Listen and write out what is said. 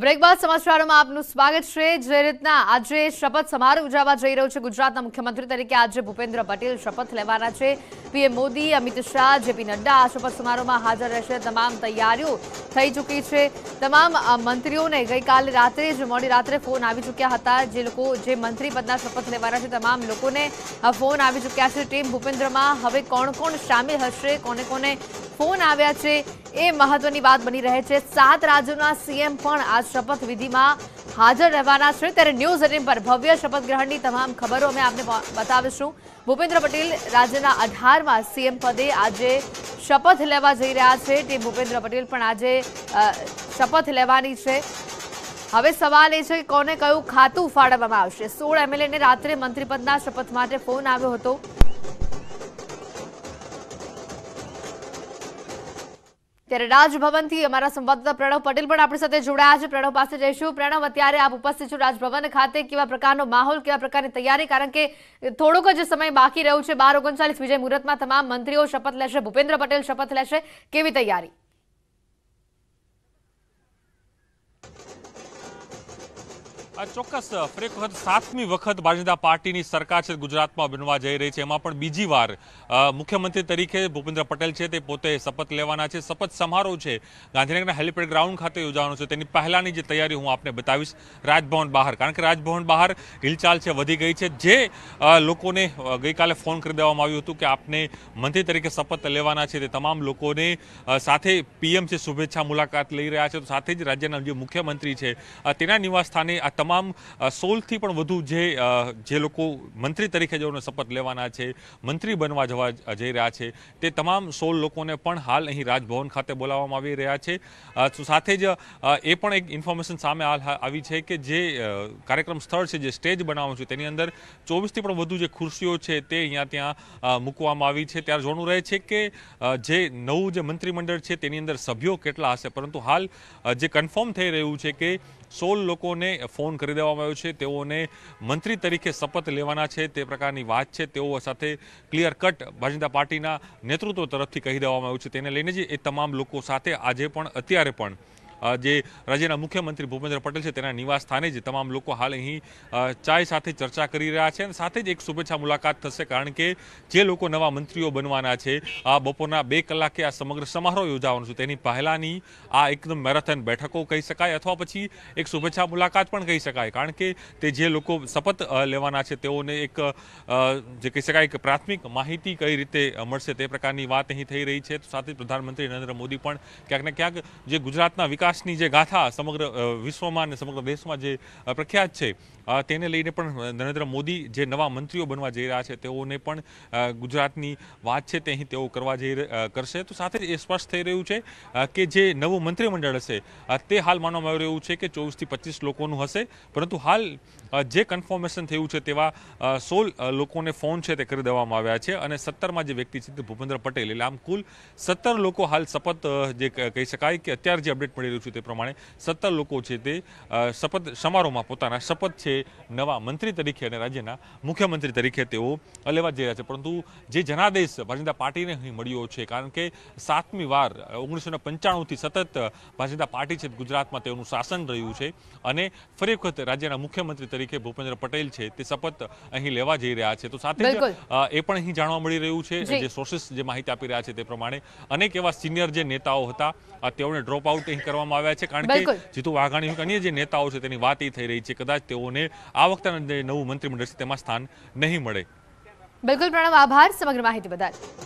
break સમાચારોમાં આપનું સ્વાગત છે જે રીતના આજે શપથ સમારોહ ઉજવવા જઈ રહ્યો છે ગુજરાતના મુખ્યમંત્રી તરીકે આજે ભૂપેન્દ્ર પટેલ શપથ લેવાના છે પીએમ મોદી અમિત શાહ જેપી નડ્ડા આ શપથ સમારોહમાં હાજર રહેશે તમામ તૈયારીઓ થઈ ચૂકી છે તમામ મંત્રીઓને ગઈકાલે રાત્રે જ મોડી રાત્રે ફોન આવી ચૂક્યા હતા જે લોકો જે મંત્રી પદના શપથ લેવાના છે તમામ લોકોને ફોન આવી ચૂક્યા છે ટીમ ભૂપેન્દ્રમાં હવે કોણ કોણ સામેલ હશે કોને કોને ફોન આવ્યા છે એ મહત્વની વાત બની રહે છે સાત રાજ્યોના સીએમ પણ આ શપથવિધિમાં હાજર રહેવાના છે ત્યારે ન્યૂઝ એટીન પર ભવ્ય શપથ ગ્રહણની તમામ ખબરો અમે આપને બતાવીશું ભૂપેન્દ્ર પટેલ રાજ્યના અઢારમાં સીએમ પદે આજે શપથ લેવા જઈ રહ્યા છે તે ભૂપેન્દ્ર પટેલ પણ આજે શપથ લેવાની છે હવે સવાલ એ છે કે કોને કયું ખાતું ફાળવવામાં આવશે સોળ એમએલએને રાત્રે મંત્રીપદના શપથ માટે ફોન આવ્યો હતો ત્યારે રાજભવનથી અમારા સંવાદદાતા પ્રણવ પટેલ પણ આપણી સાથે જોડાયા છે પ્રણવ પાસે જઈશું પ્રણવ અત્યારે આપ ઉપસ્થિત છો રાજભવન ખાતે કેવા પ્રકારનો માહોલ કેવા પ્રકારની તૈયારી કારણ કે થોડોક જ સમય બાકી રહ્યો છે બાર ઓગણચાલીસ વિજય મુહૂર્તમાં તમામ મંત્રીઓ શપથ લેશે ભૂપેન્દ્ર પટેલ શપથ લેશે કેવી તૈયારી ચોક્કસ ફરેક વખત સાતમી વખત ભાજપા પાર્ટીની સરકાર છે ગુજરાતમાં બનવા જઈ રહી છે એમાં પણ બીજી વાર મુખ્યમંત્રી તરીકે ભૂપેન્દ્ર પટેલ છે તે પોતે શપથ લેવાના છે શપથ સમારોહ છે ગાંધીનગરના હેલિપેડ ગ્રાઉન્ડ ખાતે યોજાવાનો છે તેની પહેલાંની જે તૈયારી હું આપને બતાવીશ રાજભવન બહાર કારણ કે રાજભવન બહાર હિલચાલ છે વધી ગઈ છે જે લોકોને ગઈકાલે ફોન કરી દેવામાં આવ્યું હતું કે આપને મંત્રી તરીકે શપથ લેવાના છે તે તમામ લોકોને સાથે પીએમ છે શુભેચ્છા મુલાકાત લઈ રહ્યા છે તો સાથે જ રાજ્યના જે મુખ્યમંત્રી છે તેના નિવાસસ્થાને આ તમામ સોલથી પણ વધુ જે જે લોકો મંત્રી તરીકે જેઓને શપથ લેવાના છે મંત્રી બનવા જવા જઈ રહ્યા છે તે તમામ સોળ લોકોને પણ હાલ અહીં રાજભવન ખાતે બોલાવવામાં આવી રહ્યા છે સાથે જ એ પણ એક ઇન્ફોર્મેશન સામે આવી છે કે જે કાર્યક્રમ સ્થળ છે જે સ્ટેજ બનાવવાનું છે તેની અંદર ચોવીસથી પણ વધુ જે ખુરશીઓ છે તે અહીંયા ત્યાં મૂકવામાં આવી છે ત્યારે જોવાનું રહે છે કે જે નવું જે મંત્રીમંડળ છે તેની અંદર સભ્યો કેટલા હશે પરંતુ હાલ જે કન્ફર્મ થઈ રહ્યું છે કે સોળ લોકોને ફોન ડાઉન કરી દેવામાં આવ્યો છે તેઓને મંત્રી તરીકે શપથ લેવાના છે તે પ્રકારની વાત છે તેઓ સાથે ક્લિયર કટ ભારતીય પાર્ટીના નેતૃત્વ તરફથી કહી દેવામાં આવ્યું છે તેને લઈને જ એ તમામ લોકો સાથે આજે પણ અત્યારે પણ જે રાજ્યના મુખ્યમંત્રી ભૂપેન્દ્ર પટેલ છે તેના નિવાસ સ્થાને જ તમામ લોકો હાલ અહીં ચાય સાથે ચર્ચા કરી રહ્યા છે અને સાથે જ એક શુભેચ્છા મુલાકાત થશે કારણ કે જે લોકો નવા મંત્રીઓ બનવાના છે આ બપોરના બે કલાકે આ સમગ્ર સમારોહ યોજાવાનો છે તેની પહેલાંની આ એકદમ મેરેથોન બેઠકો કહી શકાય અથવા પછી એક શુભેચ્છા મુલાકાત પણ કહી શકાય કારણ કે તે જે લોકો શપથ લેવાના છે તેઓને એક જે કહી શકાય કે પ્રાથમિક માહિતી કઈ રીતે મળશે તે પ્રકારની વાત અહીં થઈ રહી છે તો સાથે પ્રધાનમંત્રી નરેન્દ્ર મોદી પણ ક્યાંક ને ક્યાંક જે ગુજરાતના વિકાસ વિકાસની જે ગાથા સમગ્ર વિશ્વમાં અને સમગ્ર દેશમાં જે પ્રખ્યાત છે તેને લઈને પણ નરેન્દ્ર મોદી જે નવા મંત્રીઓ બનવા જઈ રહ્યા છે તેઓને પણ ગુજરાતની વાત છે તે અહીં તેઓ કરવા જઈ કરશે તો સાથે જ એ સ્પષ્ટ થઈ રહ્યું છે કે જે નવું મંત્રીમંડળ હશે તે હાલ માનવામાં આવી રહ્યું છે કે ચોવીસથી પચીસ લોકોનું હશે પરંતુ હાલ જે કન્ફર્મેશન થયું છે તેવા સોળ લોકોને ફોન છે તે કરી દેવામાં આવ્યા છે અને સત્તરમાં જે વ્યક્તિ છે તે ભૂપેન્દ્ર પટેલ એટલે આમ કુલ સત્તર લોકો હાલ શપથ જે કહી શકાય કે અત્યારે જે અપડેટ મળી રહ્યું રહ્યું છું તે પ્રમાણે સત્તર લોકો છે તે શપથ સમારોહમાં પોતાના શપથ છે નવા મંત્રી તરીકે અને રાજ્યના મુખ્યમંત્રી તરીકે તેઓ લેવા જઈ રહ્યા છે પરંતુ જે જનાદેશ ભારતીય જનતા પાર્ટીને અહીં મળ્યો છે કારણ કે સાતમી વાર ઓગણીસો ને પંચાણુંથી સતત ભારતીય જનતા પાર્ટી છે ગુજરાતમાં તેઓનું શાસન રહ્યું છે અને ફરી વખત રાજ્યના મુખ્યમંત્રી તરીકે ભૂપેન્દ્ર પટેલ છે તે શપથ અહીં લેવા જઈ રહ્યા છે તો સાથે એ પણ અહીં જાણવા મળી રહ્યું છે જે સોર્સિસ જે માહિતી આપી રહ્યા છે તે પ્રમાણે અનેક એવા સિનિયર જે નેતાઓ હતા તેઓને ડ્રોપ આઉટ અહીં કરવામાં કરવામાં આવ્યા છે કારણ કે જીતુ વાઘાણી અન્ય જે નેતાઓ છે તેની વાત થઈ રહી છે કદાચ તેઓને આ વખતે નવું મંત્રીમંડળ છે તેમાં સ્થાન નહીં મળે બિલકુલ પ્રણવ આભાર સમગ્ર માહિતી બદલ